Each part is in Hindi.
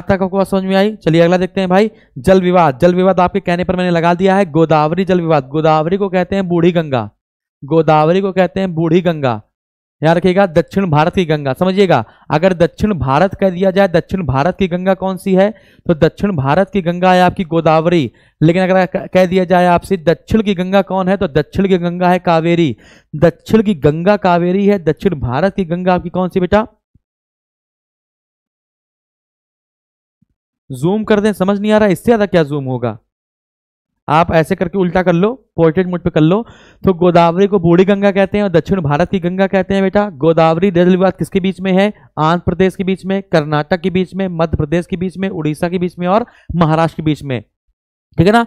वार्ता को समझ में आई चलिए अगला देखते हैं भाई जल विवाद जल विवाद आपके कहने पर मैंने लगा दिया है गोदावरी जल विवाद गोदावरी को कहते हैं बूढ़ी गंगा गोदावरी को कहते हैं बूढ़ी गंगा याद रखिएगा दक्षिण भारत की गंगा समझिएगा अगर दक्षिण भारत कह दिया जाए दक्षिण भारत की गंगा कौन सी है तो दक्षिण भारत की गंगा है आपकी गोदावरी लेकिन अगर कह दिया जाए आपसे दक्षिण की गंगा कौन है तो दक्षिण की गंगा है कावेरी दक्षिण की गंगा कावेरी है दक्षिण भारत की गंगा आपकी कौन सी बेटा जूम कर दें समझ नहीं आ रहा इससे ज़्यादा क्या जूम होगा आप ऐसे करके उल्टा कर लो पोर्ट्रेट मोड पे कर लो तो गोदावरी को बूढ़ी गंगा कहते हैं और दक्षिण भारत की गंगा कहते हैं बेटा गोदावरी दिलवाद किसके बीच में है आंध्र प्रदेश के बीच में कर्नाटक के बीच में मध्य प्रदेश के बीच में उड़ीसा के बीच में और महाराष्ट्र के बीच में ठीक है ना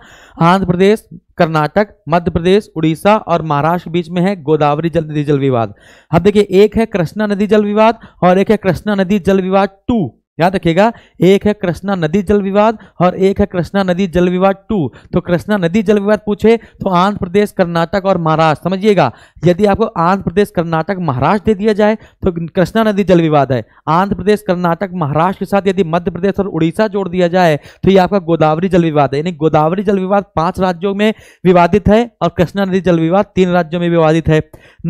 आंध्र प्रदेश कर्नाटक मध्य प्रदेश उड़ीसा और महाराष्ट्र के बीच में है गोदावरी जल नदी जल विवाद अब देखिए एक है कृष्णा नदी जल विवाद और एक है कृष्णा नदी जल विवाद टू याद रखिएगा एक है कृष्णा नदी जल विवाद और एक है कृष्णा नदी जल विवाद टू तो कृष्णा नदी जल विवाद पूछे तो आंध्र प्रदेश कर्नाटक और महाराष्ट्र समझिएगा यदि आपको आंध्र प्रदेश कर्नाटक महाराष्ट्र दे दिया जाए तो कृष्णा नदी जल विवाद है आंध्र प्रदेश कर्नाटक महाराष्ट्र के साथ यदि मध्य प्रदेश और उड़ीसा जोड़ दिया जाए तो ये आपका गोदावरी जल विवाद है यानी गोदावरी जल विवाद पांच राज्यों में विवादित है और कृष्णा नदी जल विवाद तीन राज्यों में विवादित है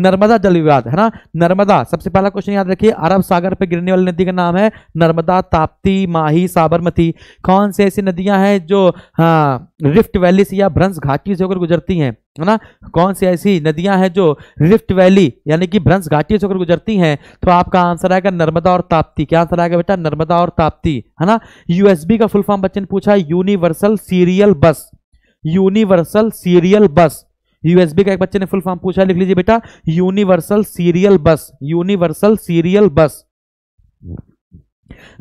नर्मदा जल विवाद है ना नर्मदा सबसे पहला क्वेश्चन याद रखिए अरब सागर पर गिरने वाली नदी का नाम है नर्मदा गंगा ताप्ती माही साबरमती कौन से ऐसी नदियां हैं जो हाँ रिफ्ट वैली से या भ्रंश घाटी से होकर गुजरती हैं है ना कौन सी ऐसी नदियां हैं जो रिफ्ट वैली यानी कि भ्रंश घाटी से होकर गुजरती हैं तो आपका आंसर आएगा नर्मदा और ताप्ती क्या आंसर आएगा बेटा नर्मदा और ताप्ती है ना यूएसबी का फुल फॉर्म बच्चे ने पूछा universal serial bus universal serial bus USB का एक बच्चे ने फुल फॉर्म पूछा लिख लीजिए बेटा universal serial bus universal serial bus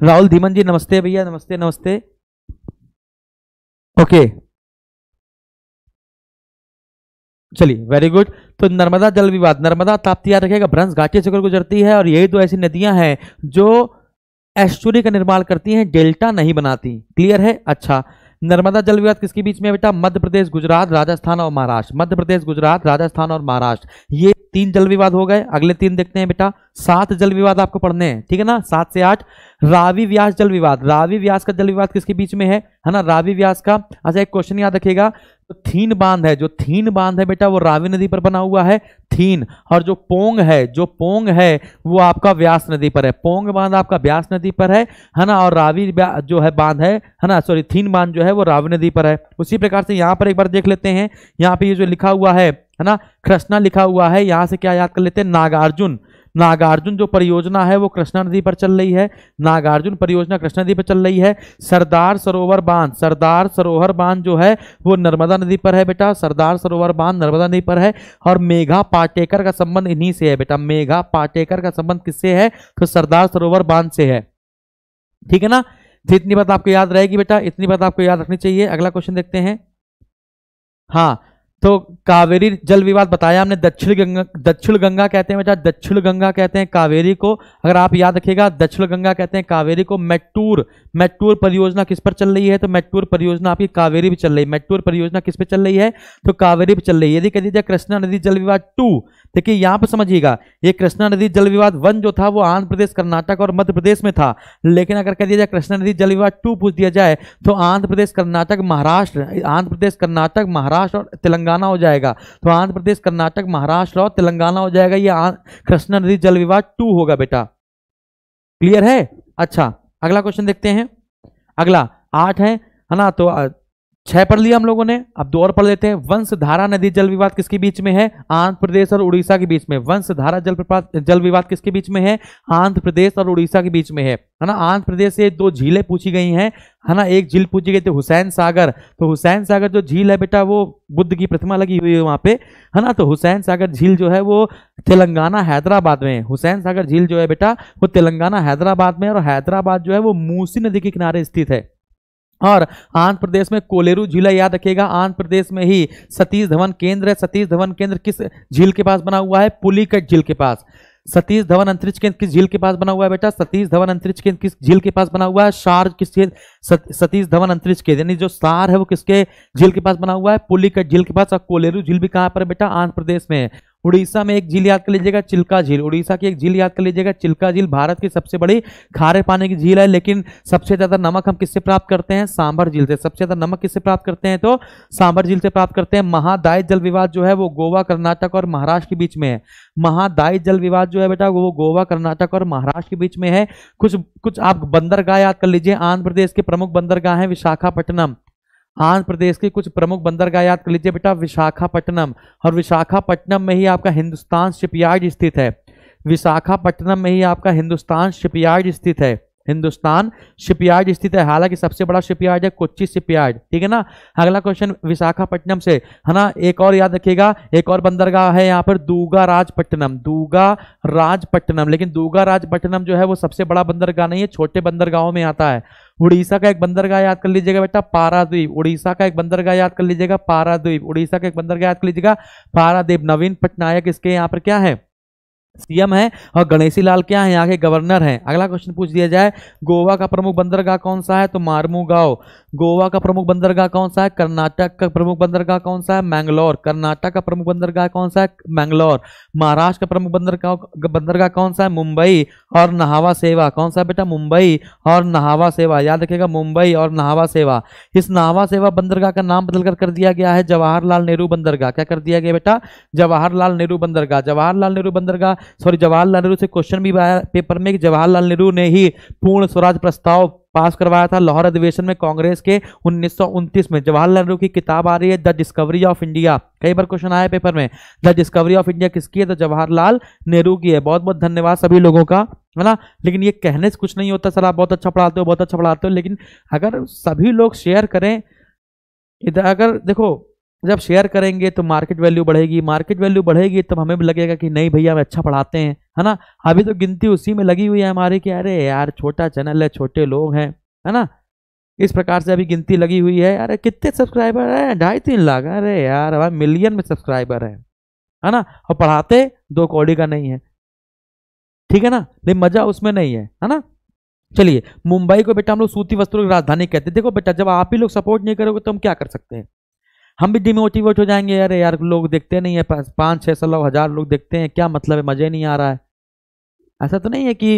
Rahul धीमन जी नमस्ते भैया नमस्ते नमस्ते ओके चलिए वेरी गुड तो नर्मदा जल विवाद नर्मदा ताप्ती याद रखेगा भ्रंश घाटी से गुजरती है और यही दो ऐसी नदियां हैं जो एस्टूरी का निर्माण करती हैं डेल्टा नहीं बनाती क्लियर है अच्छा नर्मदा जल विवाद किसके बीच में बेटा मध्य प्रदेश गुजरात राजस्थान और महाराष्ट्र मध्य प्रदेश गुजरात राजस्थान और महाराष्ट्र ये तीन जल विवाद हो गए अगले तीन देखते हैं बेटा सात जल विवाद आपको पढ़ने हैं ठीक है ना सात से आठ रावी व्यास जल विवाद रावी व्यास का जल विवाद किसके बीच में है है ना रावी व्यास का अच्छा एक क्वेश्चन याद रखेगा तो थीन बांध है जो थीन बांध है बेटा वो रावी नदी पर बना हुआ है थीन और जो पोंग है जो पोंग है वो आपका व्यास नदी पर है पोंग बांध आपका व्यास नदी पर है है ना और रावी जो है बांध है है ना सॉरी थीन बांध जो है वो रावी नदी पर है उसी प्रकार से यहाँ पर एक बार देख लेते हैं यहाँ पे ये जो लिखा हुआ है है ना कृष्णा लिखा हुआ है यहाँ से क्या याद कर लेते हैं नागार्जुन नागार्जुन जो परियोजना है वो कृष्णा नदी पर चल रही है नागार्जुन परियोजना कृष्णा नदी पर चल रही है सरदार सरोवर बांध सरदार सरोवर बांध जो है वो नर्मदा नदी पर है बेटा सरदार सरोवर बांध नर्मदा नदी पर है और मेघा पाटेकर का संबंध इन्हीं से है बेटा मेघा पाटेकर का संबंध किससे है तो सरदार सरोवर बांध से है ठीक है ना जितनी बात आपको याद रहेगी बेटा इतनी बात आपको याद रखनी चाहिए अगला क्वेश्चन देखते हैं हाँ तो कावेरी जल विवाद बताया हमने दक्षिण गंगा दक्षिण गंगा कहते हैं बेटा दक्षिण गंगा कहते हैं कावेरी को अगर आप याद रखेगा दक्षिण गंगा कहते हैं कावेरी को मेट्टूर मैट्टूर परियोजना किस पर चल रही है तो मेट्टूर परियोजना आपकी कावेरी भी चल रही है मेट्टूर परियोजना किस पर चल रही है तो कावेरी भी चल रही है यदि कह दीजिए कृष्णा नदी जल विवाद टू देखिए यहाँ पर समझिएगा ये कृष्णा नदी जल विवाद वन जो था वो आंध्र प्रदेश कर्नाटक और मध्य प्रदेश में था लेकिन अगर कह दिया जाए कृष्णा नदी जल विवाद टू पूछ दिया जाए तो आंध्र प्रदेश कर्नाटक महाराष्ट्र आंध्र प्रदेश कर्नाटक महाराष्ट्र और तेलंगाना तेलंगाना हो जाएगा तो आंध्र प्रदेश कर्नाटक महाराष्ट्र और तेलंगाना हो जाएगा ये कृष्णा नदी जल विवाद टू होगा बेटा क्लियर है अच्छा अगला क्वेश्चन देखते हैं अगला आठ है है ना तो छह पढ़ लिया हम लोगों ने अब दो और पढ़ लेते हैं वंशधारा नदी जल विवाद किसके बीच में है आंध्र प्रदेश और उड़ीसा के बीच में वंशधारा जल प्रपात जल विवाद किसके बीच में है आंध्र प्रदेश और उड़ीसा के बीच में है है ना आंध्र प्रदेश से दो झीलें पूछी गई हैं है ना एक झील पूछी गई थी हुसैन सागर तो हुसैन सागर जो झील है बेटा वो बुद्ध की प्रतिमा लगी हुई है वहाँ पे है ना तो हुसैन सागर झील जो है वो तेलंगाना हैदराबाद में हुसैन सागर झील जो है बेटा वो तेलंगाना हैदराबाद में और हैदराबाद जो है वो मूसी नदी के किनारे स्थित है और आंध्र प्रदेश में कोलेरू झीला याद रखेगा आंध्र प्रदेश में ही सतीश धवन केंद्र है सतीश धवन केंद्र किस झील के पास बना हुआ है पुलिकट झील के पास सतीश धवन अंतरिक्ष केंद्र किस झील के पास बना हुआ है बेटा सतीश धवन अंतरिक्ष केंद्र किस झील के पास बना हुआ है शार किस सतीश धवन अंतरिक्ष केंद्र यानी जो सार है वो किसके झील के पास बना हुआ है पुलिकट झील के पास और कोलेरू झील भी कहाँ पर है बेटा आंध्र प्रदेश में उड़ीसा में एक झील याद कर लीजिएगा चिल्का झील उड़ीसा की एक झील याद कर लीजिएगा चिल्का झील भारत की सबसे बड़ी खारे पानी की झील है लेकिन सबसे ज्यादा नमक हम किससे प्राप्त करते हैं सांभर झील से सबसे ज्यादा नमक किससे प्राप्त करते हैं तो सांभर झील से प्राप्त करते हैं महादाय जल विवाद जो है वो गोवा कर्नाटक और महाराष्ट्र के बीच में है महादाय जल विवाद जो है बेटा वो गोवा कर्नाटक और महाराष्ट्र के बीच में है कुछ कुछ आप बंदरगाह याद कर लीजिए आंध्र प्रदेश के प्रमुख बंदरगाह है विशाखापट्टनम आंध्र प्रदेश के कुछ प्रमुख बंदरगाह याद कर लीजिए बेटा विशाखापट्टनम और विशाखापट्टनम में ही आपका हिंदुस्तान शिपयार्ड स्थित है विशाखापट्टनम में ही आपका हिंदुस्तान शिपयार्ड स्थित है हिंदुस्तान शिपयार्ड स्थित है हालांकि सबसे बड़ा शिपयार्ड है कोच्चि शिपयार्ड ठीक है ना अगला क्वेश्चन विशाखापट्टनम से है ना एक और याद रखिएगा एक और बंदरगाह है यहाँ पर दूगा राजपट्टनम दूगा राजपट्टनम लेकिन दूगा राजपट्टनम जो है वो सबसे बड़ा बंदरगाह नहीं है छोटे बंदरगाहों में आता है उड़ीसा का एक बंदरगाह याद कर लीजिएगा बेटा पाराद्वीप उड़ीसा का एक बंदरगाह याद कर लीजिएगा पाराद्वीप उड़ीसा का एक बंदरगाह याद कर लीजिएगा पाराद्वीप नवीन पटनायक इसके यहाँ पर क्या है सीएम है और गणेशी लाल क्या है यहाँ के गवर्नर हैं अगला क्वेश्चन पूछ दिया जाए गोवा का प्रमुख बंदरगाह कौन सा है तो मारमू गांव गोवा का प्रमुख बंदरगाह कौन सा है कर्नाटक का प्रमुख बंदरगाह कौन सा है मैंगलोर कर्नाटक का प्रमुख बंदरगाह कौन सा है मैंगलोर महाराष्ट्र का प्रमुख बंदरगाह बंदरगाह कौन सा है मुंबई और नहावा सेवा कौन सा बेटा मुंबई और नहावा सेवा याद रखेगा मुंबई और नहावा सेवा इस नहावा सेवा बंदरगाह का नाम बदलकर कर दिया गया है जवाहरलाल नेहरू बंदरगाह क्या कर दिया गया बेटा जवाहरलाल नेहरू बंदरगाह जवाहरलाल नेहरू बंदरगाह सॉरी जवाहरलाल नेहरू से क्वेश्चन भी आया पेपर में कि जवाहरलाल नेहरू ने ही पूर्ण स्वराज प्रस्ताव पास करवाया था लाहौर अधिवेशन में कांग्रेस के उन्नीस में जवाहरलाल नेहरू की किताब आ रही है द डिस्कवरी ऑफ इंडिया कई बार क्वेश्चन आया पेपर में द डिस्कवरी ऑफ इंडिया किसकी है तो जवाहरलाल नेहरू की है बहुत बहुत धन्यवाद सभी लोगों का है ना लेकिन ये कहने से कुछ नहीं होता सर आप बहुत अच्छा पढ़ाते हो बहुत अच्छा पढ़ाते हो लेकिन अगर सभी लोग शेयर करें इधर अगर देखो जब शेयर करेंगे तो मार्केट वैल्यू बढ़ेगी मार्केट वैल्यू बढ़ेगी तब हमें भी लगेगा कि नहीं भैया हम अच्छा पढ़ाते हैं है ना अभी तो गिनती उसी में लगी हुई है हमारी कि अरे यार छोटा चैनल है छोटे लोग हैं है ना इस प्रकार से अभी गिनती लगी हुई है अरे कितने सब्सक्राइबर हैं ढाई तीन लाख अरे यार हमारे मिलियन में सब्सक्राइबर हैं है ना और पढ़ाते दो कौड़ी का नहीं है ठीक है ना लेकिन मजा उसमें नहीं है है ना चलिए मुंबई को बेटा हम लोग सूती वस्त्रों की राजधानी कहते हैं देखो बेटा जब आप ही लोग सपोर्ट नहीं करोगे तो हम क्या कर सकते हैं हम भी डिमोटिवेट हो जाएंगे यार यार लोग देखते नहीं है पाँच छः सौ लोग हज़ार लोग देखते हैं क्या मतलब है मज़े नहीं आ रहा है ऐसा तो नहीं है कि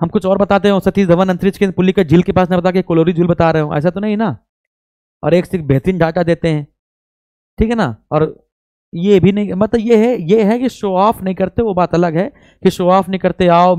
हम कुछ और बताते हो सतीश धवन अंतरिक्ष के पुल्ली के झील के पास ना बता के कोलोरी झील बता रहे हो ऐसा तो नहीं ना और एक से बेहतरीन डाटा देते हैं ठीक है ना और ये भी नहीं मतलब ये है ये है कि शो ऑफ नहीं करते वो बात अलग है कि शो ऑफ नहीं करते आओ